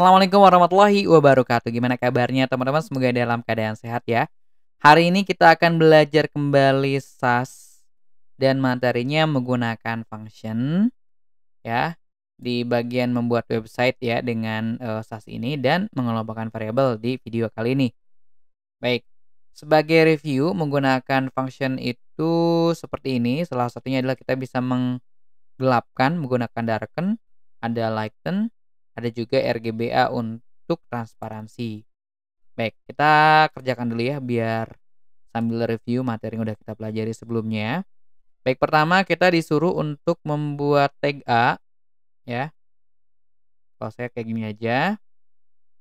Assalamualaikum warahmatullahi wabarakatuh. Gimana kabarnya teman-teman? Semoga dalam keadaan sehat ya. Hari ini kita akan belajar kembali SAS dan materinya menggunakan function ya di bagian membuat website ya dengan uh, SAS ini dan mengelompokkan variabel di video kali ini. Baik. Sebagai review menggunakan function itu seperti ini. Salah satunya adalah kita bisa menggelapkan menggunakan darken, ada lighten, ada juga RGBA untuk transparansi. Baik, kita kerjakan dulu ya biar sambil review materi yang udah kita pelajari sebelumnya. Baik, pertama kita disuruh untuk membuat tag A ya. Kalau saya kayak gini aja.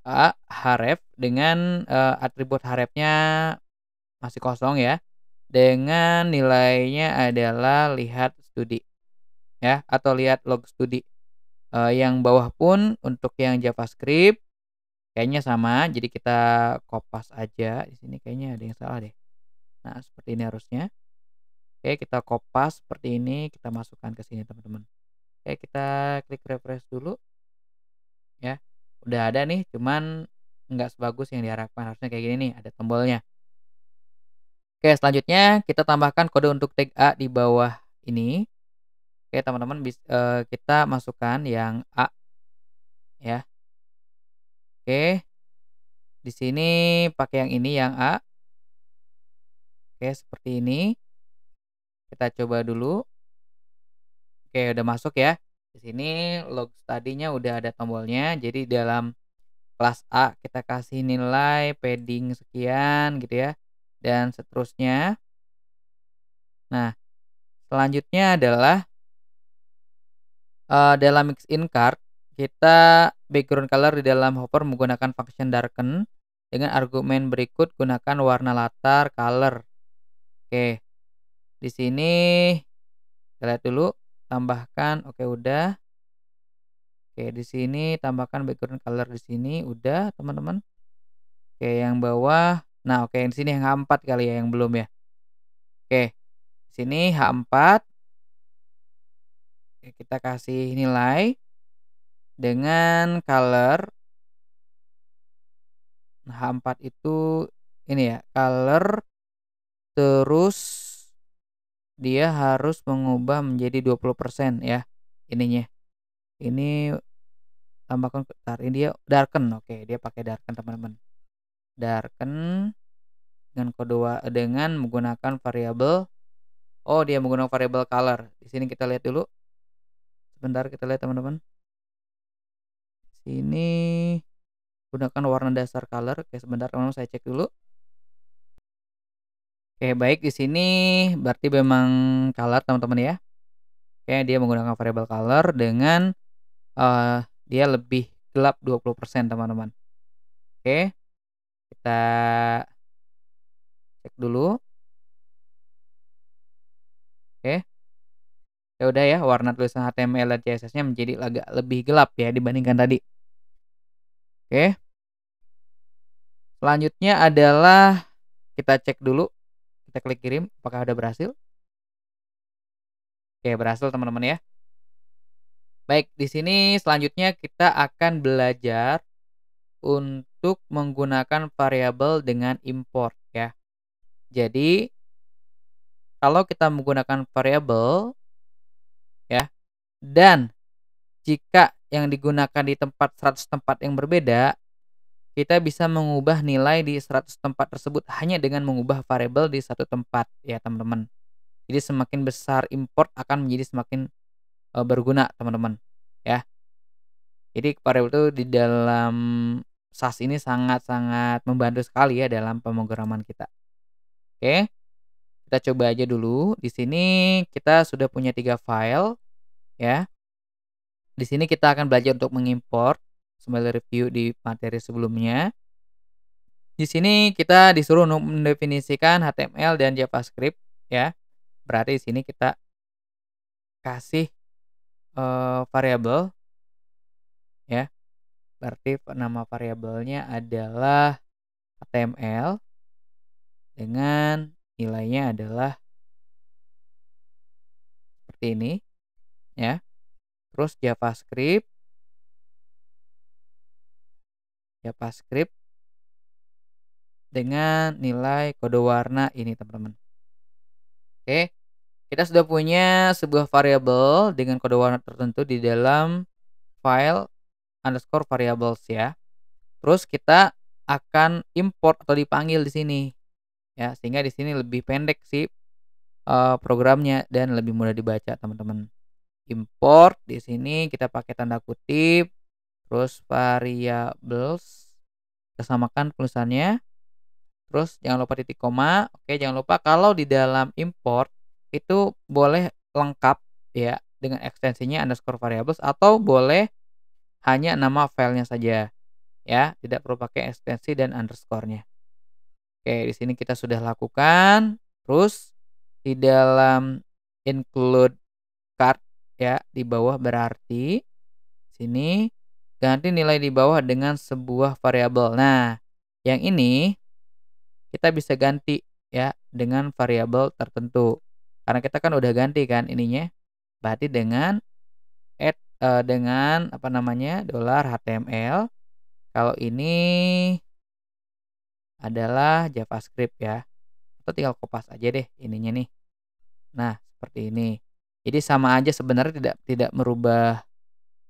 A href dengan e, atribut harefnya masih kosong ya. Dengan nilainya adalah lihat studi ya atau lihat log studi uh, yang bawah pun untuk yang JavaScript kayaknya sama jadi kita kopas aja di sini kayaknya ada yang salah deh nah seperti ini harusnya oke kita kopas seperti ini kita masukkan ke sini teman-teman oke kita klik refresh dulu ya udah ada nih cuman nggak sebagus yang diharapkan harusnya kayak gini nih ada tombolnya oke selanjutnya kita tambahkan kode untuk tag A di bawah ini Oke, teman-teman uh, kita masukkan yang A ya. Oke. Di sini pakai yang ini yang A. Oke, seperti ini. Kita coba dulu. Oke, udah masuk ya. Di sini log tadinya udah ada tombolnya. Jadi dalam kelas A kita kasih nilai padding sekian gitu ya. Dan seterusnya. Nah, selanjutnya adalah uh, dalam mix in card kita background color di dalam hover menggunakan function darken dengan argumen berikut gunakan warna latar color oke di sini kita lihat dulu tambahkan oke udah oke di sini tambahkan background color di sini udah teman-teman oke yang bawah nah oke di sini yang H4 kali ya yang belum ya oke di sini H4 kita kasih nilai dengan color H4 nah, itu ini ya, color terus dia harus mengubah menjadi 20% ya ininya. Ini tambahkan ke ini dia darken. Oke, dia pakai darken teman-teman. Darken dengan kode dengan menggunakan variabel oh dia menggunakan variabel color. Di sini kita lihat dulu sebentar kita lihat teman-teman sini gunakan warna dasar color oke sebentar teman-teman saya cek dulu oke baik di sini berarti memang color teman-teman ya oke dia menggunakan variable color dengan uh, dia lebih gelap 20% teman-teman oke kita cek dulu oke ya udah ya warna tulisan HTML dan CSS-nya menjadi agak lebih gelap ya dibandingkan tadi. Oke. Selanjutnya adalah kita cek dulu, kita klik kirim apakah sudah berhasil. Oke, berhasil teman-teman ya. Baik, di sini selanjutnya kita akan belajar untuk menggunakan variabel dengan import ya. Jadi kalau kita menggunakan variabel dan jika yang digunakan di tempat 100 tempat yang berbeda, kita bisa mengubah nilai di 100 tempat tersebut hanya dengan mengubah variabel di satu tempat ya teman-teman. Jadi semakin besar import akan menjadi semakin uh, berguna teman-teman ya. Jadi variabel itu di dalam SAS ini sangat-sangat membantu sekali ya dalam pemrograman kita. Oke. Kita coba aja dulu. Di sini kita sudah punya tiga file ya. Di sini kita akan belajar untuk mengimpor sembari review di materi sebelumnya. Di sini kita disuruh untuk mendefinisikan HTML dan JavaScript ya. Berarti di sini kita kasih uh, variabel ya. Berarti nama variabelnya adalah HTML dengan nilainya adalah seperti ini ya. Terus JavaScript JavaScript dengan nilai kode warna ini teman-teman. Oke, kita sudah punya sebuah variabel dengan kode warna tertentu di dalam file underscore variables ya. Terus kita akan import atau dipanggil di sini ya, sehingga di sini lebih pendek sih eh, programnya dan lebih mudah dibaca teman-teman import di sini kita pakai tanda kutip terus variables kita samakan tulisannya terus jangan lupa titik koma oke jangan lupa kalau di dalam import itu boleh lengkap ya dengan ekstensinya underscore variables atau boleh hanya nama filenya saja ya tidak perlu pakai ekstensi dan underscorenya. oke di sini kita sudah lakukan terus di dalam include ya di bawah berarti sini ganti nilai di bawah dengan sebuah variabel. Nah, yang ini kita bisa ganti ya dengan variabel tertentu. Karena kita kan udah ganti kan ininya. Berarti dengan add uh, dengan apa namanya? dolar HTML. Kalau ini adalah JavaScript ya. Atau tinggal kopas aja deh ininya nih. Nah, seperti ini. Jadi sama aja sebenarnya tidak tidak merubah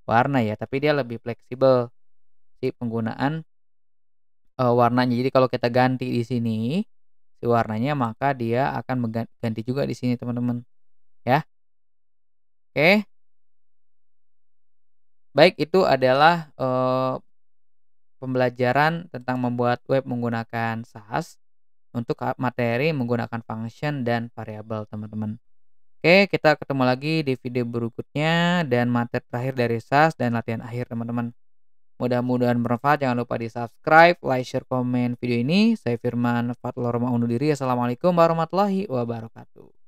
warna ya, tapi dia lebih fleksibel si penggunaan e, warnanya. Jadi kalau kita ganti di sini si warnanya maka dia akan mengganti juga di sini teman-teman. Ya. Oke. Baik, itu adalah e, pembelajaran tentang membuat web menggunakan SAS untuk materi menggunakan function dan variabel, teman-teman. Oke, kita ketemu lagi di video berikutnya dan materi terakhir dari SAS dan latihan akhir teman-teman. Mudah-mudahan bermanfaat. Jangan lupa di subscribe, like, share, komen video ini. Saya Firman Fatlor Roma undur diri. Assalamualaikum warahmatullahi wabarakatuh.